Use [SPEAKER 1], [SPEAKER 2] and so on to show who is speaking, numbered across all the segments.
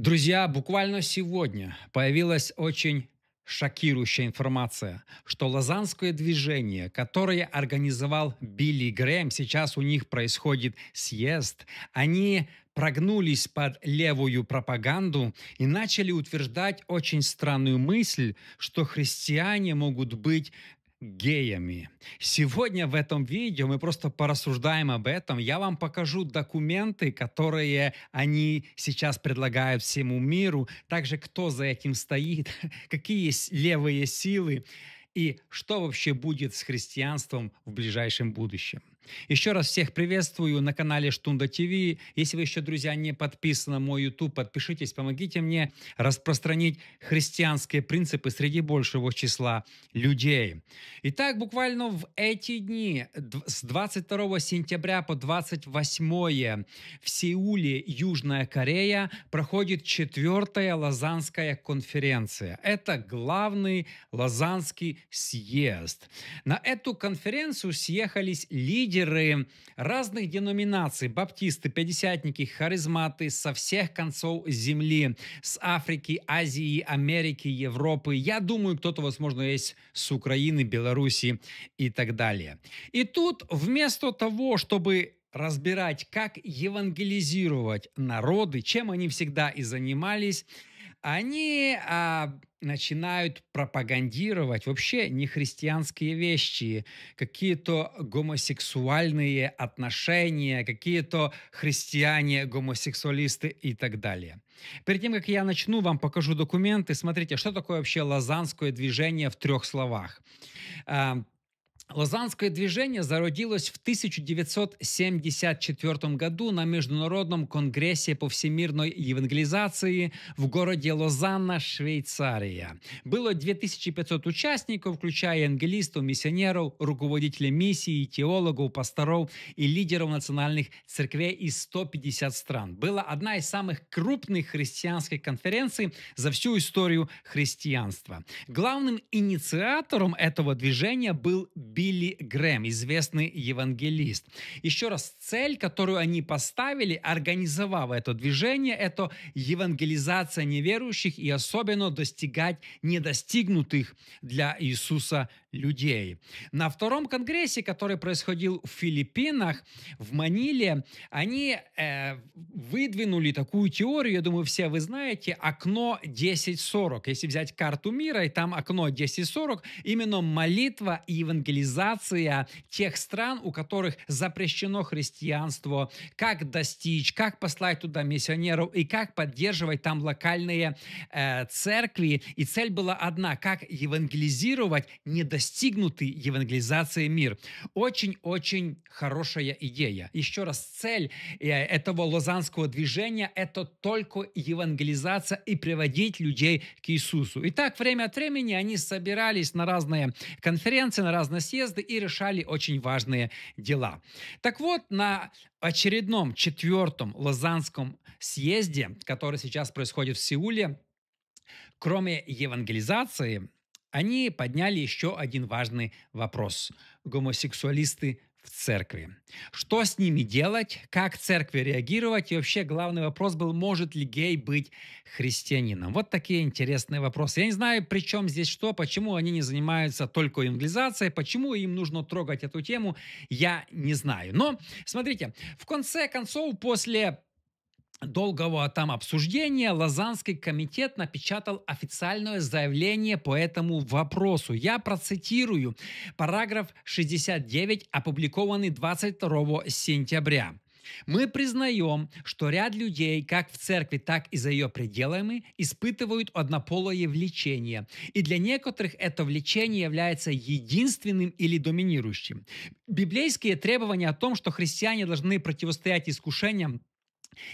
[SPEAKER 1] Друзья, буквально сегодня появилась очень шокирующая информация, что лазанское движение, которое организовал Билли Грэм, сейчас у них происходит съезд, они прогнулись под левую пропаганду и начали утверждать очень странную мысль, что христиане могут быть геями. Сегодня в этом видео мы просто порассуждаем об этом. Я вам покажу документы, которые они сейчас предлагают всему миру, также кто за этим стоит, какие есть левые силы и что вообще будет с христианством в ближайшем будущем. Еще раз всех приветствую на канале Штунда ТВ. Если вы еще, друзья, не подписаны на мой YouTube, подпишитесь, помогите мне распространить христианские принципы среди большего числа людей. Итак, буквально в эти дни, с 22 сентября по 28 в Сеуле, Южная Корея, проходит четвертая Лазанская конференция. Это главный Лазанский съезд. На эту конференцию съехались лидеры лидеры разных деноминаций, баптисты, пятидесятники, харизматы со всех концов земли, с Африки, Азии, Америки, Европы. Я думаю, кто-то, возможно, есть с Украины, Беларуси и так далее. И тут вместо того, чтобы разбирать, как евангелизировать народы, чем они всегда и занимались, они а, начинают пропагандировать вообще нехристианские вещи, какие-то гомосексуальные отношения, какие-то христиане, гомосексуалисты и так далее. Перед тем, как я начну, вам покажу документы. Смотрите, что такое вообще лазанское движение в трех словах. Лозанское движение зародилось в 1974 году на Международном конгрессе по всемирной евангелизации в городе Лозанна, Швейцария. Было 2500 участников, включая евангелистов, миссионеров, руководителей миссии, теологов, пасторов и лидеров национальных церквей из 150 стран. Была одна из самых крупных христианских конференций за всю историю христианства. Главным инициатором этого движения был Билли Грэм, известный евангелист. Еще раз, цель, которую они поставили, организовав это движение, это евангелизация неверующих и особенно достигать недостигнутых для Иисуса людей. На втором конгрессе, который происходил в Филиппинах, в Маниле, они э, выдвинули такую теорию, я думаю, все вы знаете, окно 10.40. Если взять карту мира, и там окно 10.40, именно молитва и евангелизация тех стран, у которых запрещено христианство, как достичь, как послать туда миссионеров и как поддерживать там локальные э, церкви. И цель была одна, как евангелизировать недостижимые достигнутый евангелизацией мир. Очень-очень хорошая идея. Еще раз, цель э, этого лозанского движения – это только евангелизация и приводить людей к Иисусу. И так время от времени они собирались на разные конференции, на разные съезды и решали очень важные дела. Так вот, на очередном четвертом Лозанском съезде, который сейчас происходит в Сеуле, кроме евангелизации, они подняли еще один важный вопрос. Гомосексуалисты в церкви. Что с ними делать, как церкви реагировать и вообще главный вопрос был, может ли гей быть христианином. Вот такие интересные вопросы. Я не знаю, при чем здесь что, почему они не занимаются только инглизацией, почему им нужно трогать эту тему, я не знаю. Но, смотрите, в конце концов, после долгого там обсуждения Лазанский комитет напечатал официальное заявление по этому вопросу. Я процитирую параграф 69, опубликованный 22 сентября. Мы признаем, что ряд людей, как в церкви, так и за ее пределами, испытывают однополое влечение. И для некоторых это влечение является единственным или доминирующим. Библейские требования о том, что христиане должны противостоять искушениям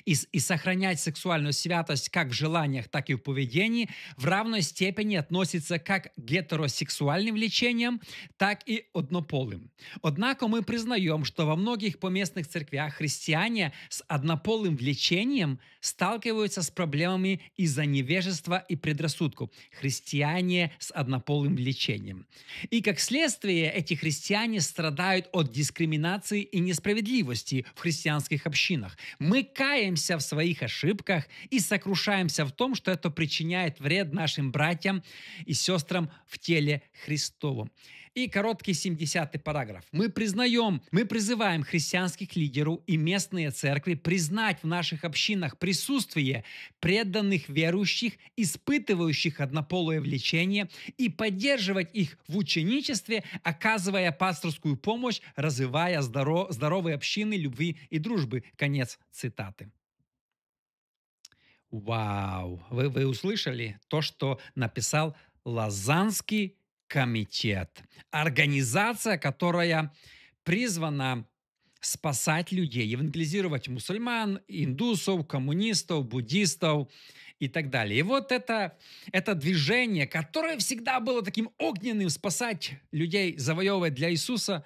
[SPEAKER 1] и, и сохранять сексуальную святость как в желаниях, так и в поведении, в равной степени относится как к гетеросексуальным влечениям, так и однополым. Однако мы признаем, что во многих поместных церквях христиане с однополым влечением сталкиваются с проблемами из-за невежества и предрассудку. Христиане с однополым влечением. И как следствие, эти христиане страдают от дискриминации и несправедливости в христианских общинах. Мы как каемся в своих ошибках и сокрушаемся в том, что это причиняет вред нашим братьям и сестрам в теле Христовом. И короткий 70-й параграф. Мы признаем, мы призываем христианских лидеров и местные церкви признать в наших общинах присутствие преданных верующих, испытывающих однополое влечение и поддерживать их в ученичестве, оказывая пасторскую помощь, развивая здоров- здоровые общины любви и дружбы. Конец цитаты. Вау! Вы, вы услышали то, что написал Лазанский комитет. Организация, которая призвана спасать людей, евангелизировать мусульман, индусов, коммунистов, буддистов и так далее. И вот это, это движение, которое всегда было таким огненным, спасать людей, завоевывать для Иисуса,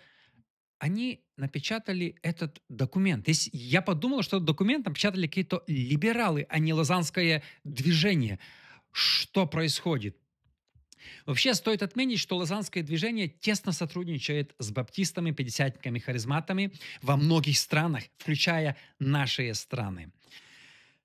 [SPEAKER 1] они напечатали этот документ. То есть я подумал, что документ напечатали какие-то либералы, а не лазанское движение. Что происходит? Вообще стоит отметить, что лазанское движение тесно сотрудничает с баптистами, пятидесятниками, харизматами во многих странах, включая наши страны.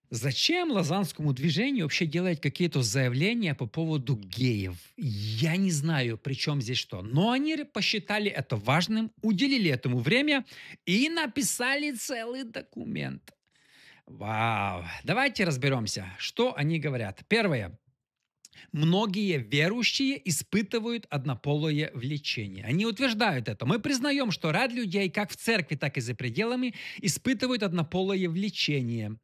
[SPEAKER 1] Зачем лазанскому движению вообще делать какие-то заявления по поводу геев? Я не знаю, при чем здесь что. Но они посчитали это важным, уделили этому время и написали целый документ. Вау! Давайте разберемся, что они говорят. Первое. Многие верующие испытывают однополое влечение. Они утверждают это. Мы признаем, что ряд людей, как в церкви, так и за пределами, испытывают однополое влечение.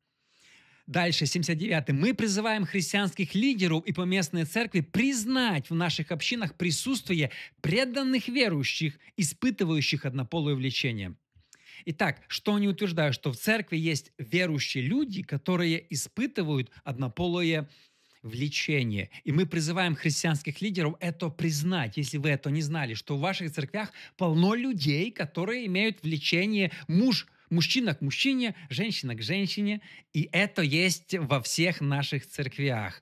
[SPEAKER 1] Дальше, 79. Мы призываем христианских лидеров и поместные церкви признать в наших общинах присутствие преданных верующих, испытывающих однополое влечение. Итак, что они утверждают? Что в церкви есть верующие люди, которые испытывают однополое влечение. И мы призываем христианских лидеров это признать, если вы это не знали, что в ваших церквях полно людей, которые имеют влечение муж мужчина к мужчине, женщина к женщине, и это есть во всех наших церквях.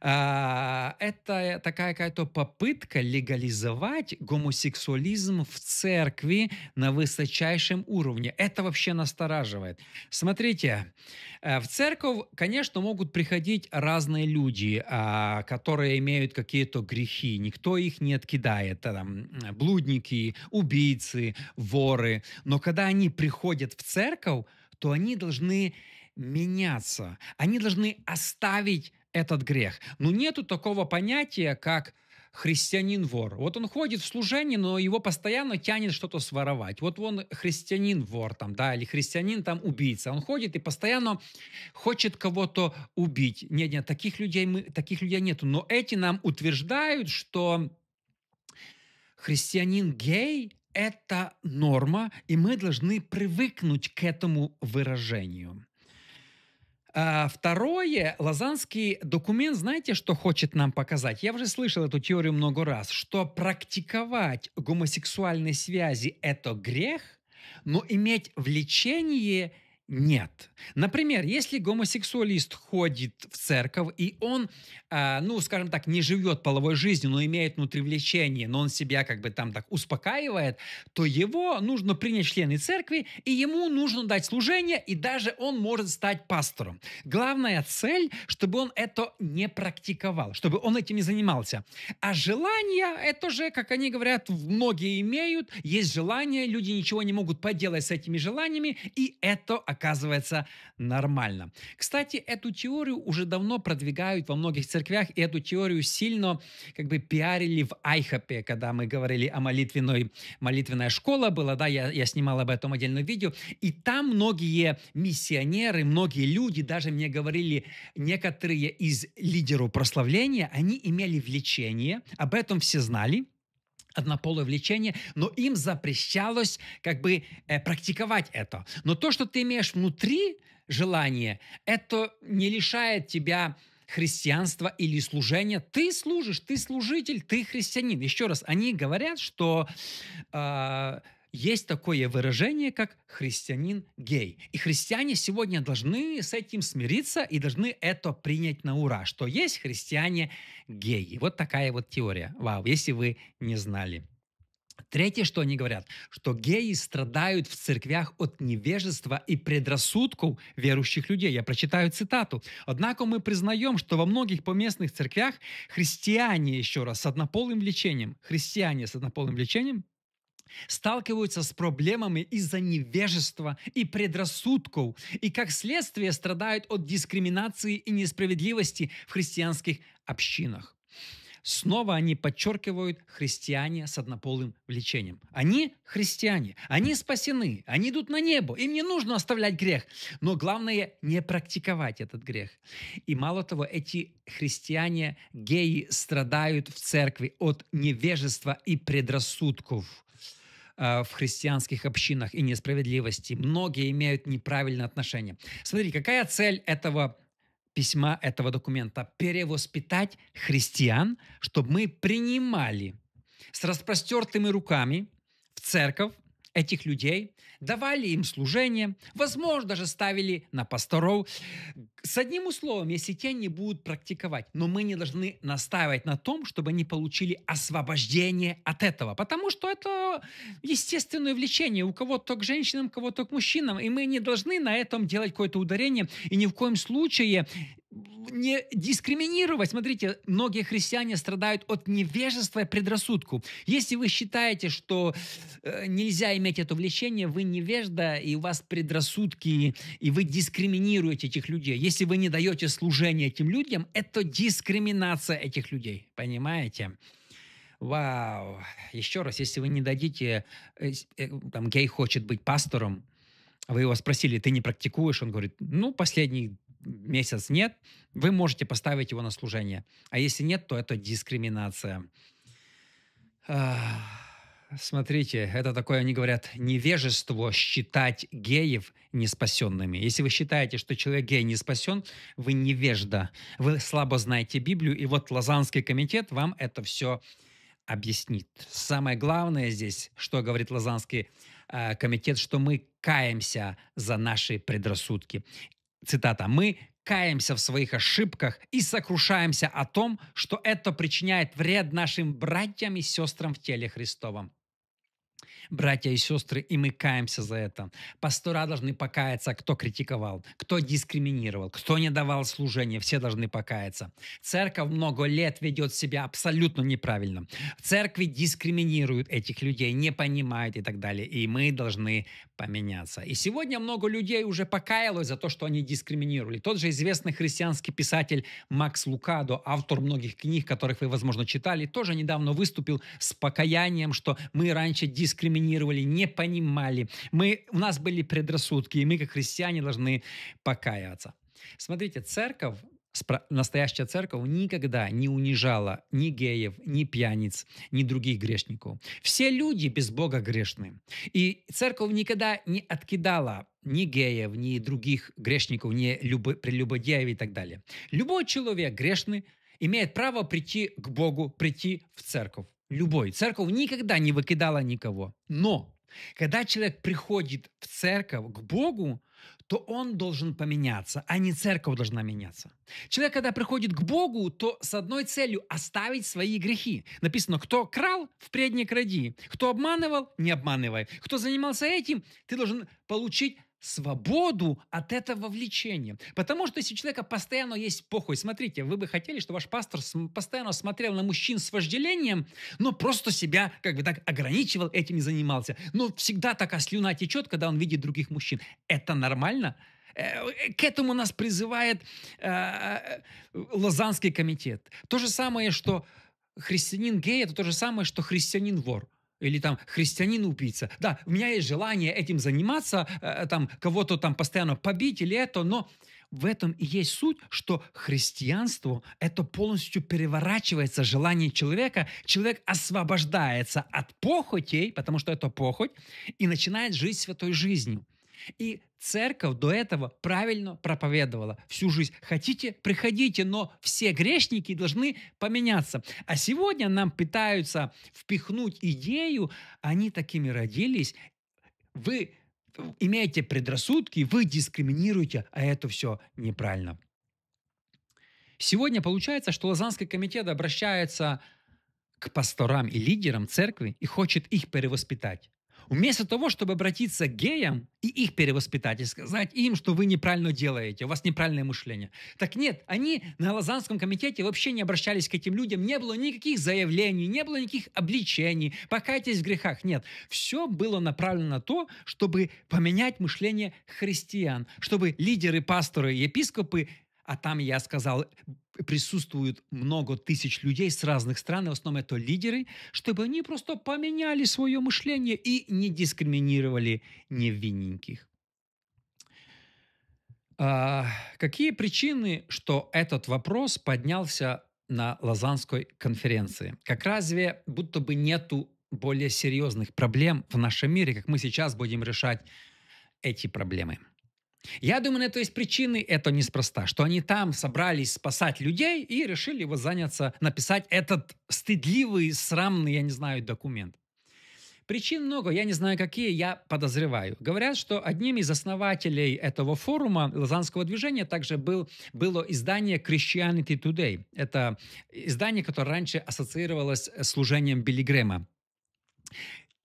[SPEAKER 1] А, это такая какая-то попытка легализовать гомосексуализм в церкви на высочайшем уровне. Это вообще настораживает. Смотрите, Э, в церковь, конечно, могут приходить разные люди, а, которые имеют какие-то грехи. Никто их не откидает. А, там, э, блудники, убийцы, воры. Но когда они приходят в церковь, то они должны меняться. Они должны оставить этот грех. Но нету такого понятия, как христианин-вор. Вот он ходит в служение, но его постоянно тянет что-то своровать. Вот он христианин-вор там, да, или христианин там убийца. Он ходит и постоянно хочет кого-то убить. Нет, нет, таких людей, мы, таких людей нету. Но эти нам утверждают, что христианин гей – это норма, и мы должны привыкнуть к этому выражению. А второе, Лазанский документ, знаете, что хочет нам показать? Я уже слышал эту теорию много раз, что практиковать гомосексуальные связи – это грех, но иметь влечение – нет. Например, если гомосексуалист ходит в церковь, и он, э, ну, скажем так, не живет половой жизнью, но имеет внутривлечение, но он себя как бы там так успокаивает, то его нужно принять члены церкви, и ему нужно дать служение, и даже он может стать пастором. Главная цель, чтобы он это не практиковал, чтобы он этим не занимался. А желание, это же, как они говорят, многие имеют, есть желание, люди ничего не могут поделать с этими желаниями, и это оказывается нормально. Кстати, эту теорию уже давно продвигают во многих церквях, и эту теорию сильно как бы пиарили в Айхапе, когда мы говорили о молитвенной, молитвенная школа была, да, я, я снимал об этом отдельное видео, и там многие миссионеры, многие люди, даже мне говорили некоторые из лидеров прославления, они имели влечение, об этом все знали, однополое влечение, но им запрещалось как бы э, практиковать это. Но то, что ты имеешь внутри желание, это не лишает тебя христианства или служения. Ты служишь, ты служитель, ты христианин. Еще раз, они говорят, что э, есть такое выражение, как христианин гей. И христиане сегодня должны с этим смириться и должны это принять на ура, что есть христиане геи. Вот такая вот теория. Вау, если вы не знали. Третье, что они говорят, что геи страдают в церквях от невежества и предрассудков верующих людей. Я прочитаю цитату. Однако мы признаем, что во многих поместных церквях христиане, еще раз, с однополым влечением, христиане с однополым влечением, сталкиваются с проблемами из-за невежества и предрассудков, и как следствие страдают от дискриминации и несправедливости в христианских общинах. Снова они подчеркивают христиане с однополым влечением. Они христиане, они спасены, они идут на небо, им не нужно оставлять грех. Но главное не практиковать этот грех. И мало того, эти христиане, геи страдают в церкви от невежества и предрассудков. А, в христианских общинах и несправедливости. Многие имеют неправильное отношение. Смотри, какая цель этого письма, этого документа? Перевоспитать христиан, чтобы мы принимали с распростертыми руками в церковь этих людей, давали им служение, возможно, даже ставили на пасторов, с одним условием, если те не будут практиковать, но мы не должны настаивать на том, чтобы они получили освобождение от этого, потому что это естественное влечение у кого-то к женщинам, у кого-то к мужчинам, и мы не должны на этом делать какое-то ударение, и ни в коем случае не дискриминировать. Смотрите, многие христиане страдают от невежества и предрассудку. Если вы считаете, что э, нельзя иметь это влечение, вы невежда, и у вас предрассудки, и вы дискриминируете этих людей. Если если вы не даете служение этим людям, это дискриминация этих людей. Понимаете? Вау. Еще раз, если вы не дадите, э, э, там, гей хочет быть пастором, вы его спросили, ты не практикуешь? Он говорит, ну, последний месяц нет, вы можете поставить его на служение. А если нет, то это дискриминация. Ах. Смотрите, это такое, они говорят, невежество считать геев неспасенными. Если вы считаете, что человек гей не спасен, вы невежда. Вы слабо знаете Библию, и вот Лазанский комитет вам это все объяснит. Самое главное здесь, что говорит Лазанский э, комитет, что мы каемся за наши предрассудки. Цитата. «Мы каемся в своих ошибках и сокрушаемся о том, что это причиняет вред нашим братьям и сестрам в теле Христовом братья и сестры, и мы каемся за это. Пастора должны покаяться, кто критиковал, кто дискриминировал, кто не давал служения, все должны покаяться. Церковь много лет ведет себя абсолютно неправильно. В Церкви дискриминируют этих людей, не понимают и так далее. И мы должны поменяться. И сегодня много людей уже покаялось за то, что они дискриминировали. Тот же известный христианский писатель Макс Лукадо, автор многих книг, которых вы, возможно, читали, тоже недавно выступил с покаянием, что мы раньше дискриминировали, не понимали. Мы, у нас были предрассудки, и мы, как христиане, должны покаяться. Смотрите, церковь настоящая церковь никогда не унижала ни геев, ни пьяниц, ни других грешников. Все люди без Бога грешны. И церковь никогда не откидала ни геев, ни других грешников, ни любо- прелюбодеев и так далее. Любой человек грешный имеет право прийти к Богу, прийти в церковь. Любой. Церковь никогда не выкидала никого. Но когда человек приходит в церковь к Богу, то он должен поменяться, а не церковь должна меняться. Человек, когда приходит к Богу, то с одной целью оставить свои грехи. Написано, кто крал, впредь не кради. Кто обманывал, не обманывай. Кто занимался этим, ты должен получить свободу от этого влечения. Потому что если у человека постоянно есть похуй, смотрите, вы бы хотели, чтобы ваш пастор постоянно смотрел на мужчин с вожделением, но просто себя как бы так ограничивал, этим не занимался. Но всегда такая слюна течет, когда он видит других мужчин. Это нормально? Э, э, к этому нас призывает э, э, Лозанский комитет. То же самое, что христианин гей, это то же самое, что христианин вор или там христианин-убийца. Да, у меня есть желание этим заниматься, э, э, там кого-то там постоянно побить или это, но в этом и есть суть, что христианство это полностью переворачивается желание человека. Человек освобождается от похотей, потому что это похоть, и начинает жить святой жизнью. И церковь до этого правильно проповедовала всю жизнь. Хотите, приходите, но все грешники должны поменяться. А сегодня нам пытаются впихнуть идею, они такими родились. Вы имеете предрассудки, вы дискриминируете, а это все неправильно. Сегодня получается, что Лазанский комитет обращается к пасторам и лидерам церкви и хочет их перевоспитать. Вместо того, чтобы обратиться к геям и их перевоспитать, и сказать им, что вы неправильно делаете, у вас неправильное мышление. Так нет, они на Лазанском комитете вообще не обращались к этим людям, не было никаких заявлений, не было никаких обличений, покайтесь в грехах. Нет, все было направлено на то, чтобы поменять мышление христиан, чтобы лидеры, пасторы, епископы а там я сказал, присутствует много тысяч людей с разных стран, и в основном это лидеры, чтобы они просто поменяли свое мышление и не дискриминировали невинненьких. А, какие причины, что этот вопрос поднялся на Лазанской конференции? Как разве будто бы нету более серьезных проблем в нашем мире, как мы сейчас будем решать эти проблемы? Я думаю, на это есть причины это неспроста, что они там собрались спасать людей и решили вот заняться, написать этот стыдливый, срамный, я не знаю, документ. Причин много, я не знаю какие, я подозреваю. Говорят, что одним из основателей этого форума лазанского движения также был, было издание Christianity Today. Это издание, которое раньше ассоциировалось с служением Билли Грэма.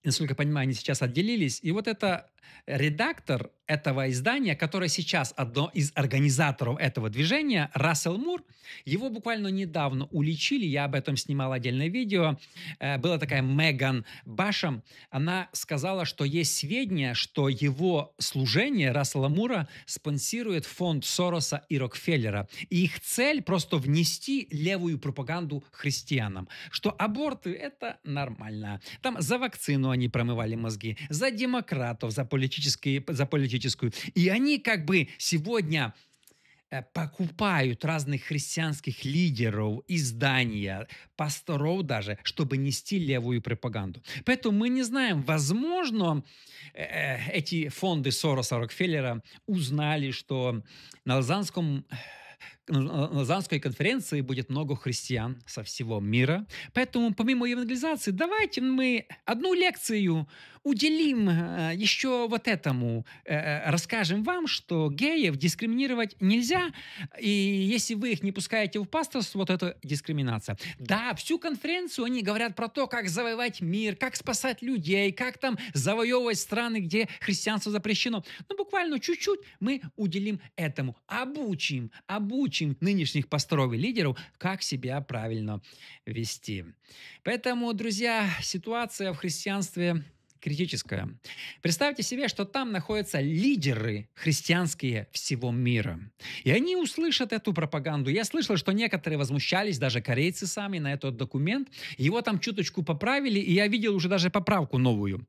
[SPEAKER 1] Насколько я понимаю, они сейчас отделились. И вот это редактор этого издания, которое сейчас одно из организаторов этого движения, Рассел Мур, его буквально недавно уличили, я об этом снимал отдельное видео, э, была такая Меган Башам. она сказала, что есть сведения, что его служение Рассела Мура спонсирует фонд Сороса и Рокфеллера. И их цель просто внести левую пропаганду христианам, что аборты – это нормально. Там за вакцину они промывали мозги, за демократов, за политические, за политические католическую. И они как бы сегодня э, покупают разных христианских лидеров, издания, пасторов даже, чтобы нести левую пропаганду. Поэтому мы не знаем, возможно, э, э, эти фонды Сороса Рокфеллера узнали, что на Лозанском на Лазанской конференции будет много христиан со всего мира. Поэтому помимо евангелизации, давайте мы одну лекцию уделим э, еще вот этому. Э, э, расскажем вам, что геев дискриминировать нельзя, и если вы их не пускаете в пасторство, вот это дискриминация. Да, всю конференцию они говорят про то, как завоевать мир, как спасать людей, как там завоевывать страны, где христианство запрещено. Но ну, буквально чуть-чуть мы уделим этому, обучим, обучим причин нынешних построек лидеров, как себя правильно вести. Поэтому, друзья, ситуация в христианстве критическая. Представьте себе, что там находятся лидеры христианские всего мира. И они услышат эту пропаганду. Я слышал, что некоторые возмущались, даже корейцы сами, на этот документ. Его там чуточку поправили, и я видел уже даже поправку новую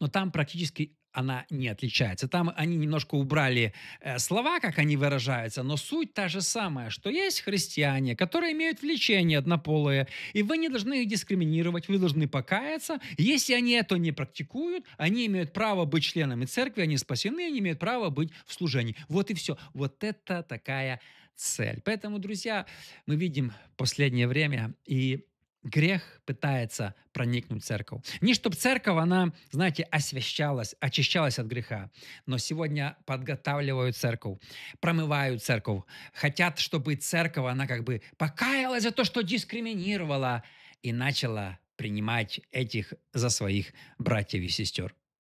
[SPEAKER 1] но там практически она не отличается. Там они немножко убрали э, слова, как они выражаются, но суть та же самая, что есть христиане, которые имеют влечение однополые, и вы не должны их дискриминировать, вы должны покаяться. Если они это не практикуют, они имеют право быть членами церкви, они спасены, они имеют право быть в служении. Вот и все. Вот это такая цель. Поэтому, друзья, мы видим последнее время и грех пытается проникнуть в церковь. Не чтобы церковь, она, знаете, освящалась, очищалась от греха, но сегодня подготавливают церковь, промывают церковь, хотят, чтобы церковь, она как бы покаялась за то, что дискриминировала и начала принимать этих за своих братьев и сестер.